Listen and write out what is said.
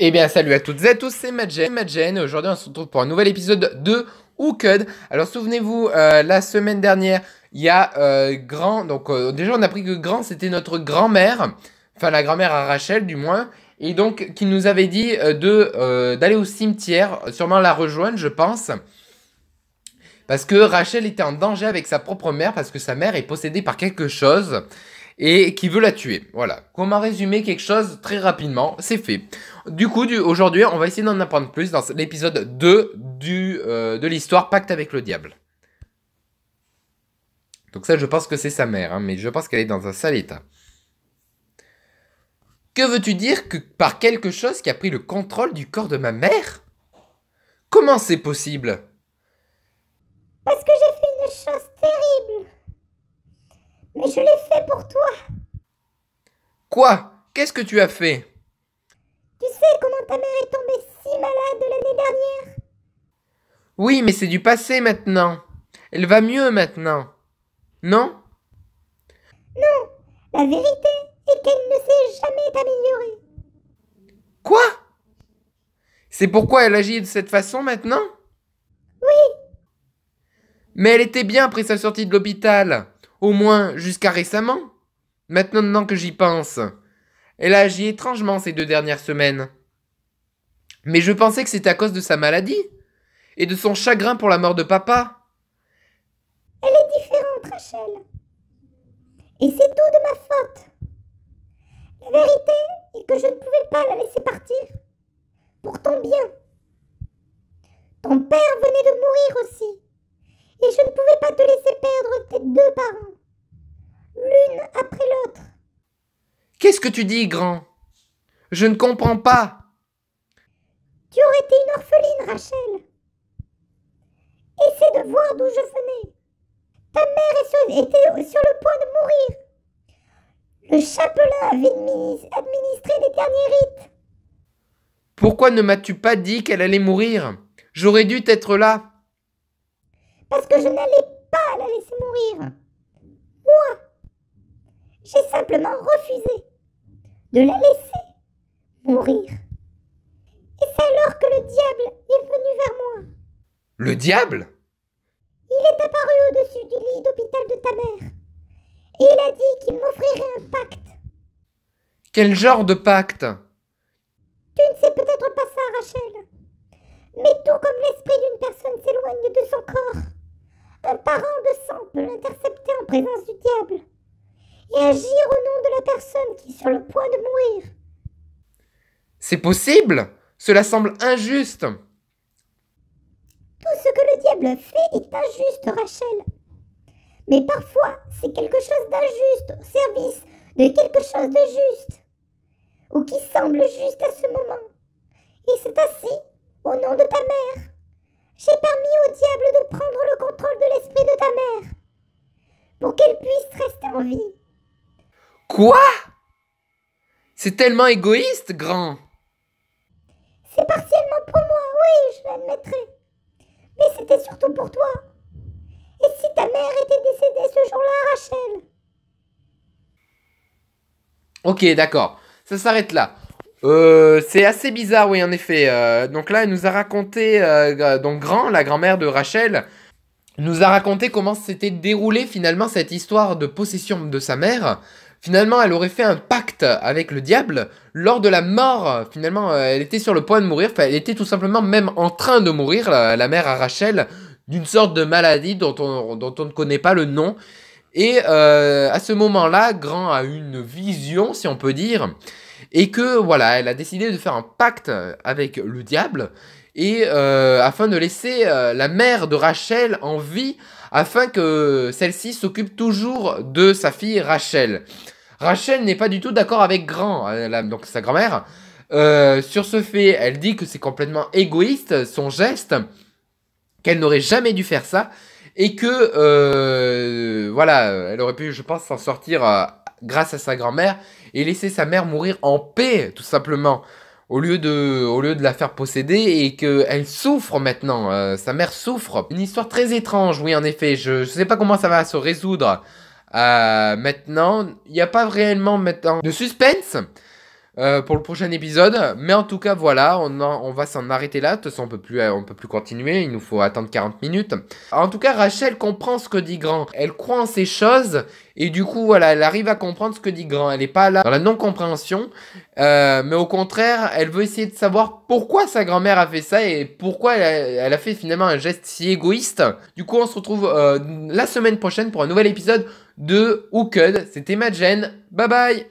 Eh bien salut à toutes et à tous, c'est Madjen. Madjen, aujourd'hui on se retrouve pour un nouvel épisode de Hooked. Alors souvenez-vous, euh, la semaine dernière, il y a euh, Grand, donc euh, déjà on a appris que Grand c'était notre grand-mère, enfin la grand-mère à Rachel du moins, et donc qui nous avait dit de d'aller au cimetière, sûrement la rejoindre je pense, parce que Rachel était en danger avec sa propre mère, parce que sa mère est possédée par quelque chose, et qui veut la tuer. Voilà. Comment m'a résumé quelque chose très rapidement, c'est fait. Du coup, aujourd'hui, on va essayer d'en apprendre plus dans l'épisode 2 du, euh, de l'histoire Pacte avec le diable. Donc ça, je pense que c'est sa mère, hein, mais je pense qu'elle est dans un sale état. Que veux-tu dire que par quelque chose qui a pris le contrôle du corps de ma mère Comment c'est possible pour toi. Quoi Qu'est-ce que tu as fait Tu sais comment ta mère est tombée si malade l'année dernière Oui, mais c'est du passé maintenant. Elle va mieux maintenant. Non Non, la vérité est qu'elle ne s'est jamais améliorée. Quoi C'est pourquoi elle agit de cette façon maintenant Oui. Mais elle était bien après sa sortie de l'hôpital. Au moins jusqu'à récemment. Maintenant que j'y pense. Elle a agi étrangement ces deux dernières semaines. Mais je pensais que c'était à cause de sa maladie et de son chagrin pour la mort de papa. Elle est différente, Rachel. Et c'est tout de ma faute. La vérité est que je ne pouvais pas la laisser partir. Pour ton bien. Ton père venait de mourir aussi et je ne pouvais pas te laisser perdre tes deux parents, l'une après l'autre. Qu'est-ce que tu dis, grand Je ne comprends pas. Tu aurais été une orpheline, Rachel. Essaie de voir d'où je venais. Ta mère était sur le point de mourir. Le chapelain avait administré les derniers rites. Pourquoi ne m'as-tu pas dit qu'elle allait mourir J'aurais dû être là parce que je n'allais pas la laisser mourir. Moi, j'ai simplement refusé de la laisser mourir. Et c'est alors que le diable est venu vers moi. Le diable Il est apparu au-dessus du lit d'hôpital de ta mère. Et il a dit qu'il m'offrirait un pacte. Quel genre de pacte Tu ne sais peut-être pas ça, Rachel. Mais tout comme l'esprit d'une personne s'éloigne de son corps, un parent de sang peut l'intercepter en présence du diable et agir au nom de la personne qui est sur le point de mourir. C'est possible Cela semble injuste. Tout ce que le diable fait est injuste, Rachel. Mais parfois, c'est quelque chose d'injuste au service de quelque chose de juste, ou qui semble juste à ce moment. Et c'est ainsi, au nom de ta mère j'ai permis au diable de prendre le contrôle de l'esprit de ta mère, pour qu'elle puisse rester en vie. Quoi C'est tellement égoïste, grand C'est partiellement pour moi, oui, je l'admettrai. Mais c'était surtout pour toi. Et si ta mère était décédée ce jour-là, Rachel Ok, d'accord. Ça s'arrête là. Euh, c'est assez bizarre, oui, en effet. Euh, donc là, elle nous a raconté, euh, donc Grand, la grand-mère de Rachel, nous a raconté comment s'était déroulée finalement cette histoire de possession de sa mère. Finalement, elle aurait fait un pacte avec le diable lors de la mort. Finalement, elle était sur le point de mourir. Enfin, elle était tout simplement même en train de mourir, la, mère à Rachel, d'une sorte de maladie dont on, dont on ne connaît pas le nom. Et à ce moment-là, Grand a une vision, si on peut dire et que voilà, elle a décidé de faire un pacte euh, avec le diable et euh, afin de laisser euh, la mère de Rachel en vie afin que celle-ci s'occupe toujours de sa fille Rachel. Rachel n'est pas du tout d'accord avec Grand, donc sa grand-mère. sur ce fait, elle dit que c'est complètement égoïste son geste, qu'elle n'aurait jamais dû faire ça et que voilà, elle aurait pu, je pense, s'en sortir grâce à sa grand-mère et laisser sa mère mourir en paix, tout simplement. Au lieu, de, au lieu de la faire posséder et qu'elle souffre maintenant, euh, sa mère souffre. Une histoire très étrange, oui en effet, je, ne sais pas comment ça va se résoudre. Euh, maintenant, il n'y a pas réellement maintenant de suspense, euh, pour le prochain épisode. Mais en tout cas, voilà, on, on va s'en arrêter là. De toute façon, on peut plus, euh, on peut plus continuer. Il nous faut attendre 40 minutes. En tout cas, Rachel comprend ce que dit Grand. Elle croit en ces choses. Et du coup, voilà, elle arrive à comprendre ce que dit Grand. Elle n'est pas là dans la non-compréhension. Euh, mais au contraire, elle veut essayer de savoir pourquoi sa grand-mère a fait ça et pourquoi elle a, fait finalement un geste si égoïste. Du coup, on se retrouve la semaine prochaine pour un nouvel épisode de Hooked. C'était Madjen. Bye bye